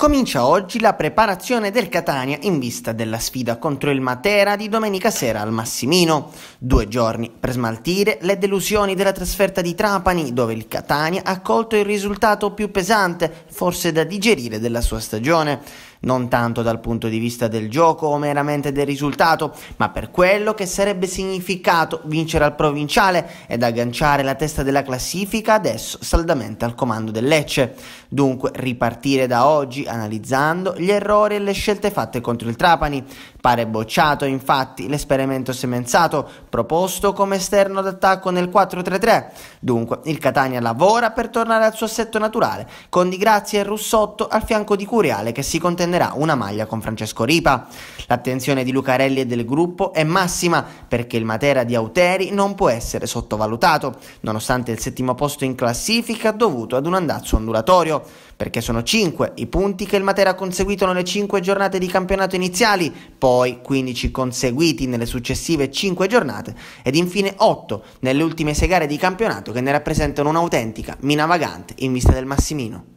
Comincia oggi la preparazione del Catania in vista della sfida contro il Matera di domenica sera al Massimino. Due giorni per smaltire le delusioni della trasferta di Trapani, dove il Catania ha colto il risultato più pesante, forse da digerire, della sua stagione non tanto dal punto di vista del gioco o meramente del risultato, ma per quello che sarebbe significato vincere al provinciale ed agganciare la testa della classifica adesso saldamente al comando del Lecce. Dunque ripartire da oggi analizzando gli errori e le scelte fatte contro il Trapani. Pare bocciato infatti l'esperimento semenzato proposto come esterno d'attacco nel 4-3-3. Dunque il Catania lavora per tornare al suo assetto naturale con Di Grazia e Russotto al fianco di Curiale che si contenta scenderà una maglia con Francesco Ripa. L'attenzione di Lucarelli e del gruppo è massima perché il Matera di Auteri non può essere sottovalutato, nonostante il settimo posto in classifica dovuto ad un andazzo ondulatorio, perché sono 5 i punti che il Matera ha conseguito nelle 5 giornate di campionato iniziali, poi 15 conseguiti nelle successive 5 giornate ed infine 8 nelle ultime 6 gare di campionato che ne rappresentano un'autentica mina vagante in vista del Massimino.